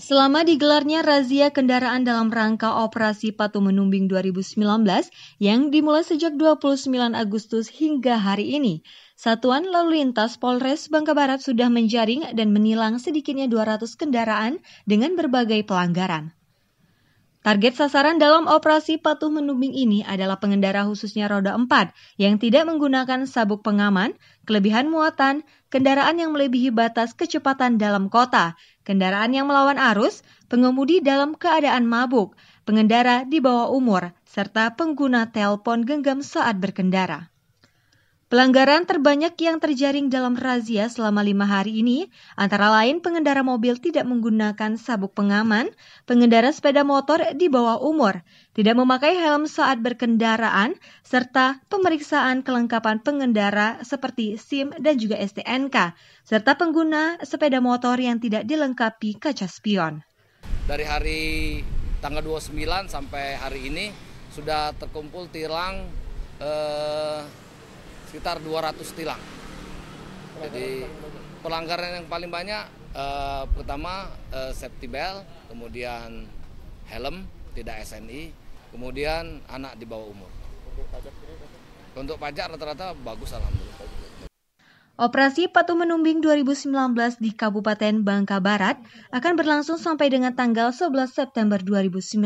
Selama digelarnya razia kendaraan dalam rangka operasi Patu Menumbing 2019 yang dimulai sejak 29 Agustus hingga hari ini, Satuan Lalu Lintas Polres Bangka Barat sudah menjaring dan menilang sedikitnya 200 kendaraan dengan berbagai pelanggaran. Target sasaran dalam operasi patuh menubing ini adalah pengendara khususnya roda 4 yang tidak menggunakan sabuk pengaman, kelebihan muatan, kendaraan yang melebihi batas kecepatan dalam kota, kendaraan yang melawan arus, pengemudi dalam keadaan mabuk, pengendara di bawah umur, serta pengguna telepon genggam saat berkendara. Pelanggaran terbanyak yang terjaring dalam razia selama lima hari ini antara lain pengendara mobil tidak menggunakan sabuk pengaman, pengendara sepeda motor di bawah umur, tidak memakai helm saat berkendaraan, serta pemeriksaan kelengkapan pengendara seperti SIM dan juga STNK, serta pengguna sepeda motor yang tidak dilengkapi kaca spion. Dari hari tanggal 29 sampai hari ini sudah terkumpul tilang eh, sekitar 200 tilang. Jadi pelanggaran yang paling banyak uh, pertama uh, safety belt, kemudian helm tidak SNI, kemudian anak di bawah umur. Untuk pajak rata-rata bagus alhamdulillah. Operasi Patu Menumbing 2019 di Kabupaten Bangka Barat akan berlangsung sampai dengan tanggal 11 September 2019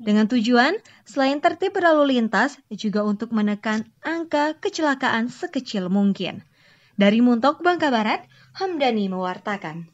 dengan tujuan selain tertib berlalu lintas juga untuk menekan angka kecelakaan sekecil mungkin. Dari Muntok, Bangka Barat, Hamdani mewartakan.